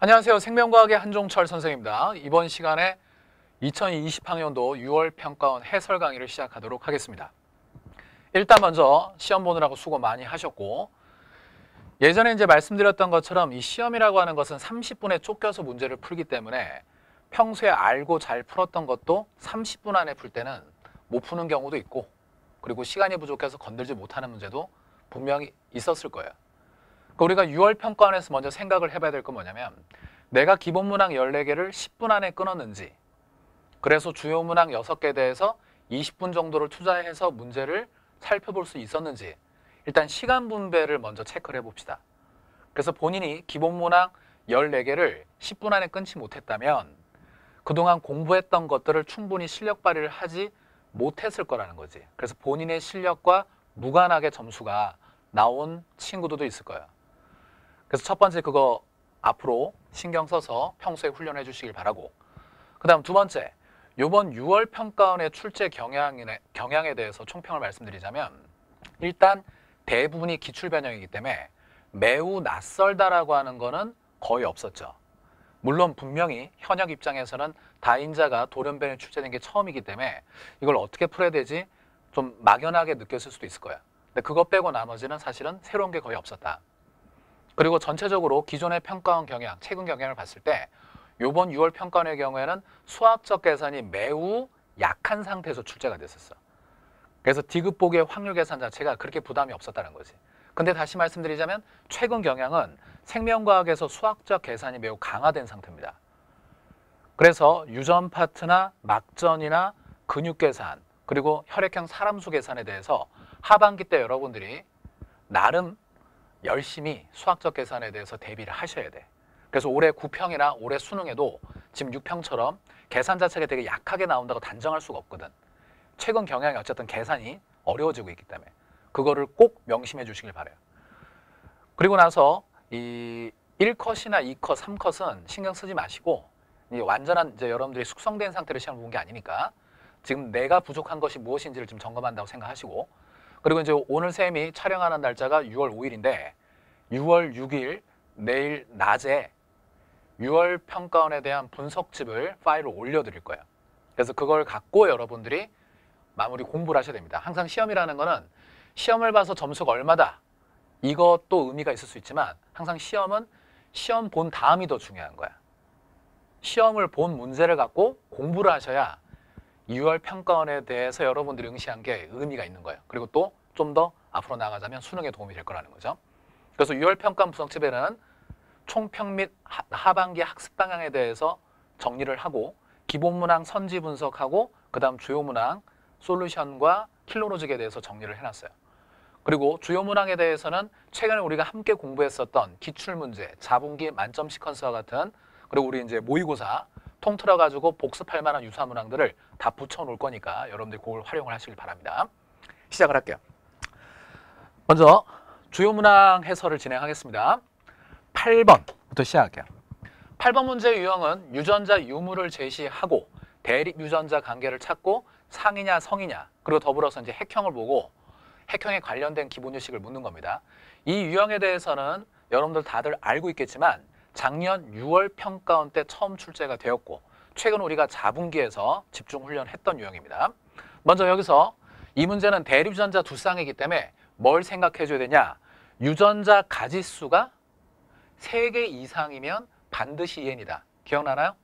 안녕하세요. 생명과학의 한종철 선생입니다. 이번 시간에 2020학년도 6월 평가원 해설 강의를 시작하도록 하겠습니다. 일단 먼저 시험 보느라고 수고 많이 하셨고 예전에 이제 말씀드렸던 것처럼 이 시험이라고 하는 것은 30분에 쫓겨서 문제를 풀기 때문에 평소에 알고 잘 풀었던 것도 30분 안에 풀 때는 못 푸는 경우도 있고 그리고 시간이 부족해서 건들지 못하는 문제도 분명히 있었을 거예요. 그러니까 우리가 6월 평가원에서 먼저 생각을 해봐야 될 건 뭐냐면 내가 기본문항 14개를 10분 안에 끊었는지 그래서 주요 문항 6개에 대해서 20분 정도를 투자해서 문제를 살펴볼 수 있었는지 일단 시간 분배를 먼저 체크를 해봅시다. 그래서 본인이 기본문항 14개를 10분 안에 끊지 못했다면 그동안 공부했던 것들을 충분히 실력 발휘를 하지 못했을 거라는 거지. 그래서 본인의 실력과 무관하게 점수가 나온 친구들도 있을 거예요. 그래서 첫 번째 그거 앞으로 신경 써서 평소에 훈련해 주시길 바라고 그 다음 두 번째 요번 6월 평가원의 출제 경향에, 경향에 대해서 총평을 말씀드리자면 일단 대부분이 기출 변형이기 때문에 매우 낯설다라고 하는 거는 거의 없었죠. 물론 분명히 현역 입장에서는 다인자가 돌연변이 출제된 게 처음이기 때문에 이걸 어떻게 풀어야 되지 좀 막연하게 느꼈을 수도 있을 거예요 근데 그거 빼고 나머지는 사실은 새로운 게 거의 없었다. 그리고 전체적으로 기존의 평가원 경향, 최근 경향을 봤을 때 요번 6월 평가원의 경우에는 수학적 계산이 매우 약한 상태에서 출제가 됐었어. 그래서 디귿 보기의 확률 계산 자체가 그렇게 부담이 없었다는 거지. 근데 다시 말씀드리자면 최근 경향은 생명과학에서 수학적 계산이 매우 강화된 상태입니다. 그래서 유전 파트나 막전이나 근육 계산 그리고 혈액형 사람수 계산에 대해서 하반기 때 여러분들이 나름 열심히 수학적 계산에 대해서 대비를 하셔야 돼. 그래서 올해 9평이나 올해 수능에도 지금 6평처럼 계산 자체가 되게 약하게 나온다고 단정할 수가 없거든. 최근 경향이 어쨌든 계산이 어려워지고 있기 때문에 그거를 꼭 명심해 주시길 바래요. 그리고 나서 이 1컷이나 2컷, 3컷은 신경 쓰지 마시고 이 완전한 이제 여러분들이 숙성된 상태로 시험을 본 게 아니니까 지금 내가 부족한 것이 무엇인지를 좀 점검한다고 생각하시고 그리고 이제 오늘 샘이 촬영하는 날짜가 6월 5일인데 6월 6일 내일 낮에 6월 평가원에 대한 분석집을 파일을 올려드릴 거예요. 그래서 그걸 갖고 여러분들이 마무리 공부를 하셔야 됩니다. 항상 시험이라는 거는 시험을 봐서 점수가 얼마다 이것도 의미가 있을 수 있지만 항상 시험은 시험 본 다음이 더 중요한 거야. 시험을 본 문제를 갖고 공부를 하셔야 6월 평가원에 대해서 여러분들이 응시한 게 의미가 있는 거예요. 그리고 또 좀 더 앞으로 나가자면 수능에 도움이 될 거라는 거죠. 그래서 6월 평가원 분석집에는 총평 및 하반기 학습 방향에 대해서 정리를 하고 기본문항 선지 분석하고 그 다음 주요문항 솔루션과 킬로로직에 대해서 정리를 해놨어요. 그리고 주요 문항에 대해서는 최근에 우리가 함께 공부했었던 기출문제, 자본기 만점 시퀀스와 같은 그리고 우리 이제 모의고사 통틀어 가지고 복습할 만한 유사 문항들을 다 붙여 놓을 거니까 여러분들이 그걸 활용을 하시길 바랍니다. 시작을 할게요. 먼저 주요 문항 해설을 진행하겠습니다. 8번부터 시작할게요. 8번 문제 유형은 유전자 유무를 제시하고 대립 유전자 관계를 찾고 상이냐 성이냐 그리고 더불어서 이제 핵형을 보고 핵형에 관련된 기본 요식을 묻는 겁니다. 이 유형에 대해서는 여러분들 다들 알고 있겠지만 작년 6월 평가원 때 처음 출제가 되었고 최근 우리가 4분기에서 집중훈련했던 유형입니다. 먼저 여기서 이 문제는 대리유전자 두 쌍이기 때문에 뭘 생각해줘야 되냐 유전자 가짓수가 3개 이상이면 반드시 이엔이다 기억나나요?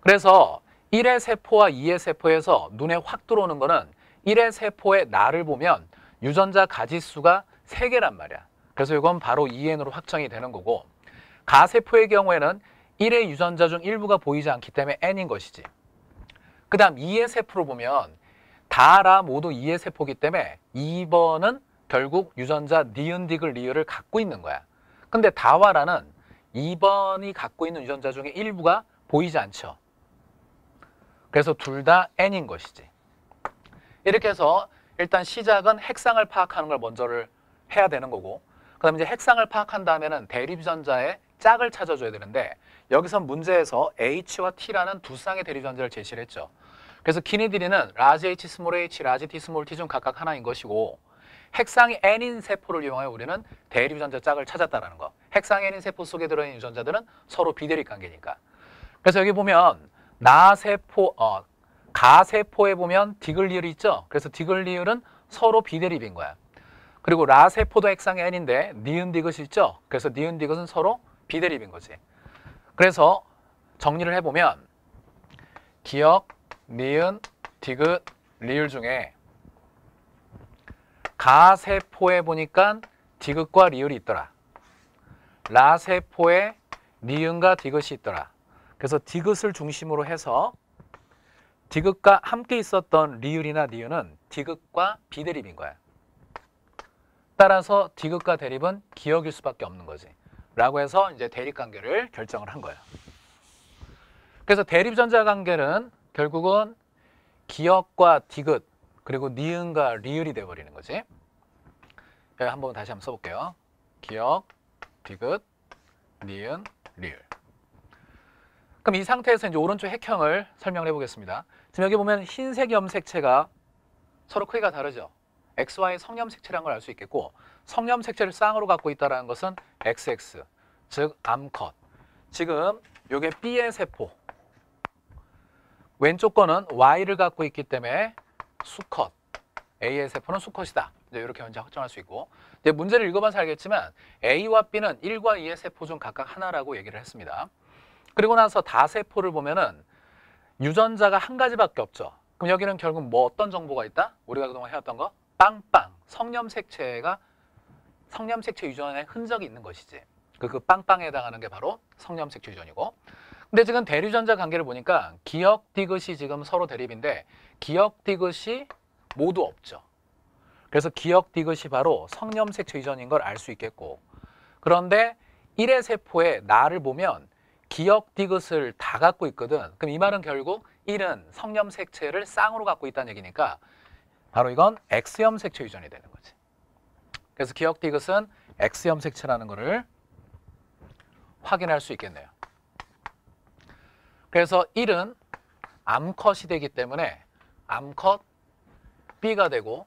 그래서 1의 세포와 2의 세포에서 눈에 확 들어오는 거는 1의 세포의 나를 보면 유전자 가짓수가 3개란 말이야. 그래서 이건 바로 이엔으로 확정이 되는 거고 가세포의 경우에는 1의 유전자 중 일부가 보이지 않기 때문에 N인 것이지. 그 다음 2의 세포로 보면 다라 모두 2의 세포기 때문에 2번은 결국 유전자 니은, 디귿, 리을을 갖고 있는 거야. 근데 다와 라는 2번이 갖고 있는 유전자 중에 일부가 보이지 않죠. 그래서 둘 다 N인 것이지. 이렇게 해서 일단 시작은 핵상을 파악하는 걸 먼저를 해야 되는 거고 그 다음에 이제 핵상을 파악한 다음에는 대립 유전자의 짝을 찾아줘야 되는데 여기서 문제에서 H와 T라는 두 쌍의 대리전제를 제시를 했죠. 그래서 키니디리는 라지 H, 스몰 H, 라지 T, 스몰 T 중 각각 하나인 것이고 핵상이 N인 세포를 이용하여 우리는 대리 유전자 짝을 찾았다는 거. 핵상 N인 세포 속에 들어있는 유전자들은 서로 비대립 관계니까. 그래서 여기 보면 나세포, 어, 가세포에 보면 디글리얼이 있죠. 그래서 디글리얼은 서로 비대립인 거야. 그리고 라세포도 핵상 N인데 니은 디귿이 있죠. 그래서 니은 디귿은 서로 비대립인 거지. 그래서 정리를 해보면 기역, 니은, 디귿, 리을 중에 가세포에 보니까 디귿과 리을이 있더라. 라세포에 니은과 디귿이 있더라. 그래서 디귿을 중심으로 해서 디귿과 함께 있었던 리을이나 니은은 디귿과 비대립인 거야. 따라서 디귿과 대립은 기억일 수밖에 없는 거지. 라고 해서 이제 대립관계를 결정을 한 거예요. 그래서 대립전자관계는 결국은 기역과 디귿 그리고 니은과 리을이 돼버리는 거지. 여기 예, 한번 다시 한번 써볼게요. 기역, 디귿, 니은, 리을. 그럼 이 상태에서 이제 오른쪽 핵형을 설명 해보겠습니다. 지금 여기 보면 흰색 염색체가 서로 크기가 다르죠. xy의 성염색체라는 걸 알 수 있겠고 성염색체를 쌍으로 갖고 있다는 것은 xx, 즉 암컷. 지금 이게 B의 세포. 왼쪽 거는 Y를 갖고 있기 때문에 수컷. A의 세포는 수컷이다. 이제 이렇게 현재 확정할 수 있고 이제 문제를 읽어봐서 알겠지만 A와 B는 1과 2의 세포 중 각각 하나라고 얘기를 했습니다. 그리고 나서 다세포를 보면은 유전자가 한 가지밖에 없죠. 그럼 여기는 결국 뭐 어떤 정보가 있다? 우리가 그동안 해왔던 거? 빵빵 성염 색체가 성염 색체 유전의 흔적이 있는 것이지. 그, 그 빵빵에 해당하는 게 바로 성염 색체 유전이고. 근데 지금 대류전자 관계를 보니까 기억 디귿이 지금 서로 대립인데 기억 디귿이 모두 없죠. 그래서 기억 디귿이 바로 성염 색체 유전인 걸 알 수 있겠고. 그런데 1의 세포의 나를 보면 기억 디귿을 다 갖고 있거든. 그럼 이 말은 결국 1은 성염 색체를 쌍으로 갖고 있다는 얘기니까 바로 이건 X염색체 유전이 되는 거지. 그래서 기억 디귿은 X염색체라는 거를 확인할 수 있겠네요. 그래서 1은 암컷이 되기 때문에 암컷 B가 되고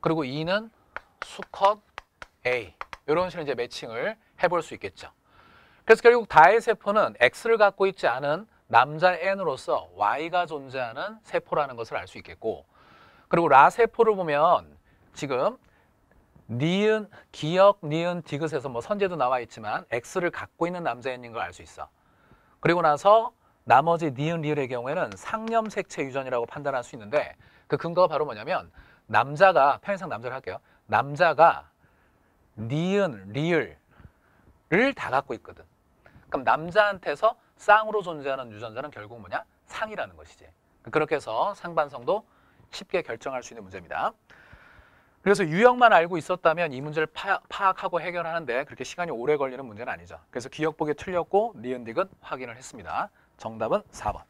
그리고 2는 수컷 A 이런 식으로 이제 매칭을 해볼 수 있겠죠. 그래서 결국 다의 세포는 X를 갖고 있지 않은 남자 N으로서 Y가 존재하는 세포라는 것을 알 수 있겠고 그리고 라세포를 보면 지금 니은, 기역 니은, 디귿에서 뭐 선제도 나와 있지만 X를 갖고 있는 남자인 걸 알 수 있어. 그리고 나서 나머지 니은, 리을의 경우에는 상염색체 유전이라고 판단할 수 있는데 그 근거가 바로 뭐냐면 남자가, 편의상 남자를 할게요. 남자가 니은, 리을을 다 갖고 있거든. 그럼 남자한테서 쌍으로 존재하는 유전자는 결국 뭐냐? 상이라는 것이지. 그렇게 해서 상반성도 쉽게 결정할 수 있는 문제입니다. 그래서 유형만 알고 있었다면 이 문제를 파, 악하고 해결하는데 그렇게 시간이 오래 걸리는 문제는 아니죠. 그래서 기억보기 틀렸고 니은디귿 확인을 했습니다. 정답은 4번.